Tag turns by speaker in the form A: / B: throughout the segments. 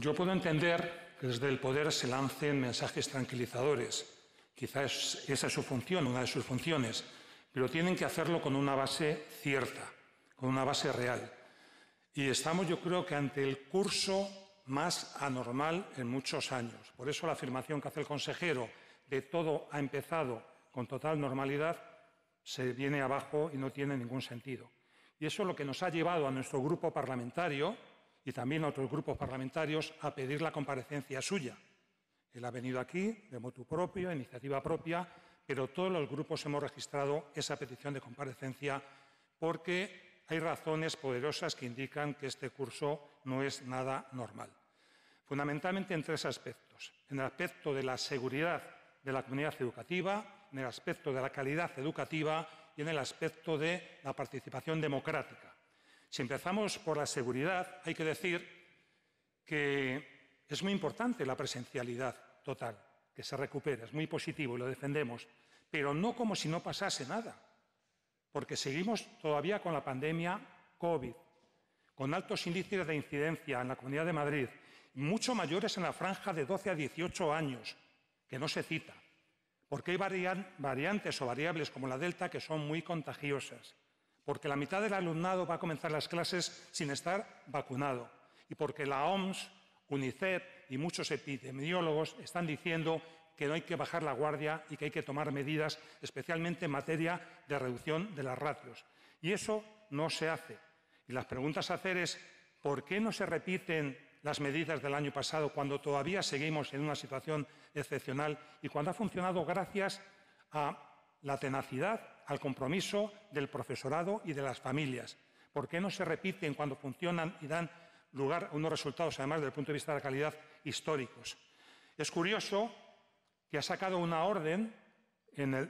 A: Yo puedo entender que desde el poder se lancen mensajes tranquilizadores. Quizás esa es su función, una de sus funciones, pero tienen que hacerlo con una base cierta, con una base real. Y estamos, yo creo que, ante el curso más anormal en muchos años. Por eso la afirmación que hace el consejero de todo ha empezado con total normalidad se viene abajo y no tiene ningún sentido. Y eso es lo que nos ha llevado a nuestro grupo parlamentario, y también a otros grupos parlamentarios a pedir la comparecencia suya. Él ha venido aquí de motu propio, iniciativa propia, pero todos los grupos hemos registrado esa petición de comparecencia porque hay razones poderosas que indican que este curso no es nada normal. Fundamentalmente en tres aspectos. En el aspecto de la seguridad de la comunidad educativa, en el aspecto de la calidad educativa y en el aspecto de la participación democrática. Si empezamos por la seguridad, hay que decir que es muy importante la presencialidad total, que se recupere, es muy positivo y lo defendemos, pero no como si no pasase nada, porque seguimos todavía con la pandemia COVID, con altos índices de incidencia en la Comunidad de Madrid, mucho mayores en la franja de 12 a 18 años, que no se cita, porque hay variantes o variables como la delta que son muy contagiosas porque la mitad del alumnado va a comenzar las clases sin estar vacunado y porque la OMS, UNICEF y muchos epidemiólogos están diciendo que no hay que bajar la guardia y que hay que tomar medidas, especialmente en materia de reducción de las ratios. Y eso no se hace. Y las preguntas a hacer es, ¿por qué no se repiten las medidas del año pasado cuando todavía seguimos en una situación excepcional y cuando ha funcionado gracias a la tenacidad al compromiso del profesorado y de las familias. ¿Por qué no se repiten cuando funcionan y dan lugar a unos resultados, además desde el punto de vista de la calidad, históricos? Es curioso que ha sacado una orden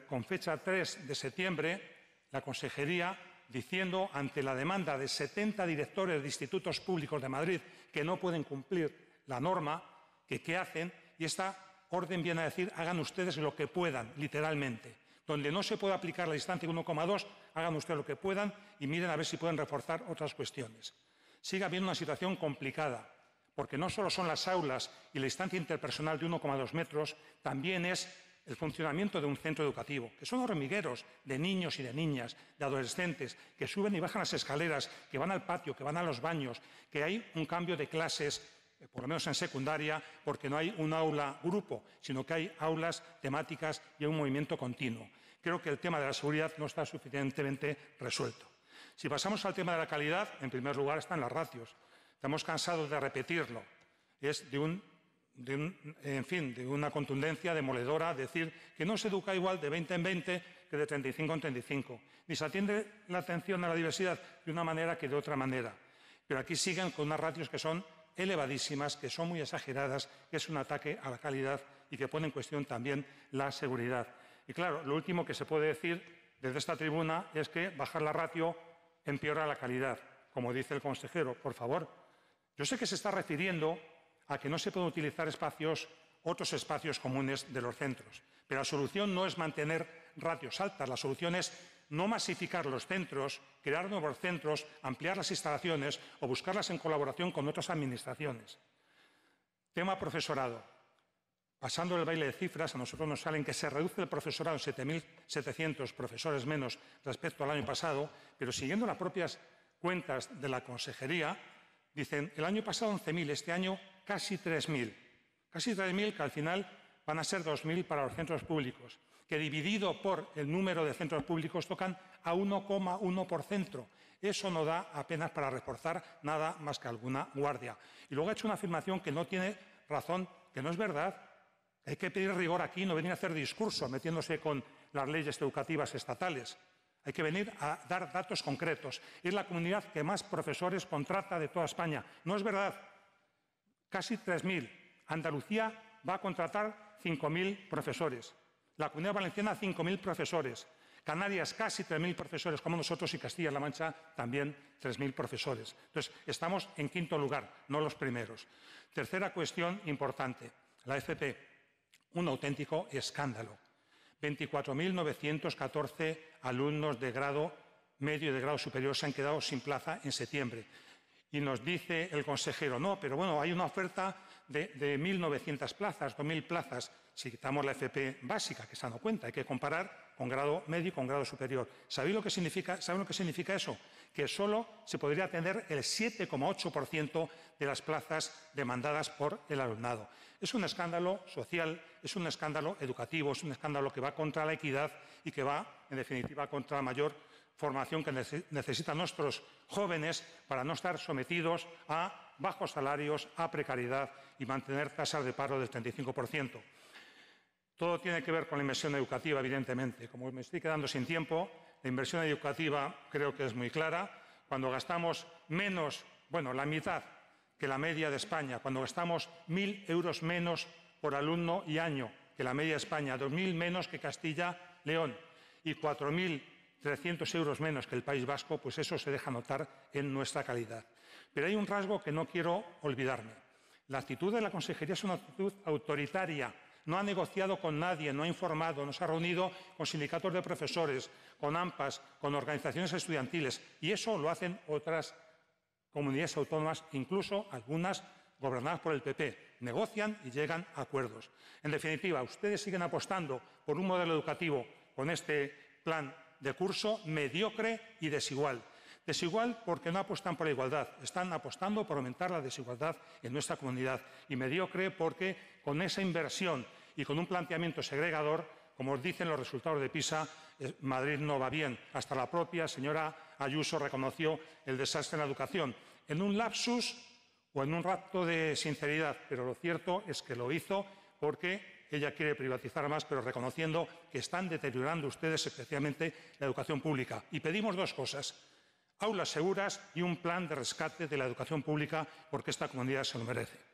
A: con fecha 3 de septiembre la Consejería diciendo ante la demanda de 70 directores de institutos públicos de Madrid que no pueden cumplir la norma, que qué hacen, y esta orden viene a decir hagan ustedes lo que puedan, literalmente. Donde no se puede aplicar la distancia de 1,2, hagan ustedes lo que puedan y miren a ver si pueden reforzar otras cuestiones. Sigue habiendo una situación complicada, porque no solo son las aulas y la distancia interpersonal de 1,2 metros, también es el funcionamiento de un centro educativo, que son hormigueros de niños y de niñas, de adolescentes, que suben y bajan las escaleras, que van al patio, que van a los baños, que hay un cambio de clases eh, por lo menos en secundaria, porque no hay un aula grupo, sino que hay aulas temáticas y un movimiento continuo. Creo que el tema de la seguridad no está suficientemente resuelto. Si pasamos al tema de la calidad, en primer lugar están las ratios. Estamos cansados de repetirlo. Es de un, en fin, de una contundencia demoledora decir que no se educa igual de 20 en 20 que de 35 en 35, ni se atiende la atención a la diversidad de una manera que de otra manera. Pero aquí siguen con unas ratios que son elevadísimas, que son muy exageradas, que es un ataque a la calidad y que pone en cuestión también la seguridad. Y claro, lo último que se puede decir desde esta tribuna es que bajar la ratio empeora la calidad, como dice el consejero. Por favor, yo sé que se está refiriendo a que no se pueden utilizar espacios, otros espacios comunes de los centros, pero la solución no es mantener ratios altas, la solución es no masificar los centros, crear nuevos centros, ampliar las instalaciones o buscarlas en colaboración con otras administraciones. Tema profesorado. Pasando el baile de cifras, a nosotros nos salen que se reduce el profesorado en 7.700 profesores menos respecto al año pasado, pero siguiendo las propias cuentas de la consejería, dicen el año pasado 11.000, este año casi 3.000. Casi 3.000 que al final van a ser 2.000 para los centros públicos que dividido por el número de centros públicos tocan a 1,1 por centro. Eso no da apenas para reforzar nada más que alguna guardia. Y luego ha hecho una afirmación que no tiene razón, que no es verdad. Hay que pedir rigor aquí, no venir a hacer discurso metiéndose con las leyes educativas estatales. Hay que venir a dar datos concretos. Es la comunidad que más profesores contrata de toda España. No es verdad. Casi 3.000. Andalucía va a contratar 5.000 profesores. La Comunidad Valenciana, 5.000 profesores. Canarias, casi 3.000 profesores, como nosotros, y Castilla-La Mancha, también 3.000 profesores. Entonces, estamos en quinto lugar, no los primeros. Tercera cuestión importante, la FP. Un auténtico escándalo. 24.914 alumnos de grado medio y de grado superior se han quedado sin plaza en septiembre. Y nos dice el consejero, no, pero bueno, hay una oferta de, 1.900 plazas, 2.000 plazas, si quitamos la FP básica, que se han cuenta, hay que comparar con grado medio y con grado superior. ¿Sabéis lo que significa, ¿Saben lo que significa eso? Que solo se podría atender el 7,8% de las plazas demandadas por el alumnado. Es un escándalo social, es un escándalo educativo, es un escándalo que va contra la equidad y que va, en definitiva, contra la mayor formación que necesitan nuestros jóvenes para no estar sometidos a bajos salarios, a precariedad y mantener tasas de paro del 35%. Todo tiene que ver con la inversión educativa, evidentemente. Como me estoy quedando sin tiempo, la inversión educativa creo que es muy clara. Cuando gastamos menos, bueno, la mitad que la media de España, cuando gastamos 1.000 euros menos por alumno y año que la media de España, 2.000 menos que Castilla-León y 4.300 euros menos que el País Vasco, pues eso se deja notar en nuestra calidad. Pero hay un rasgo que no quiero olvidarme. La actitud de la consejería es una actitud autoritaria. No ha negociado con nadie, no ha informado, no se ha reunido con sindicatos de profesores, con AMPAs, con organizaciones estudiantiles. Y eso lo hacen otras comunidades autónomas, incluso algunas gobernadas por el PP. Negocian y llegan a acuerdos. En definitiva, ustedes siguen apostando por un modelo educativo con este plan de curso mediocre y desigual. Desigual porque no apuestan por la igualdad, están apostando por aumentar la desigualdad en nuestra comunidad. Y mediocre porque con esa inversión y con un planteamiento segregador, como dicen los resultados de PISA, eh, Madrid no va bien. Hasta la propia señora Ayuso reconoció el desastre en la educación. En un lapsus o en un rapto de sinceridad, pero lo cierto es que lo hizo porque ella quiere privatizar más, pero reconociendo que están deteriorando ustedes especialmente la educación pública. Y pedimos dos cosas aulas seguras y un plan de rescate de la educación pública porque esta comunidad se lo merece.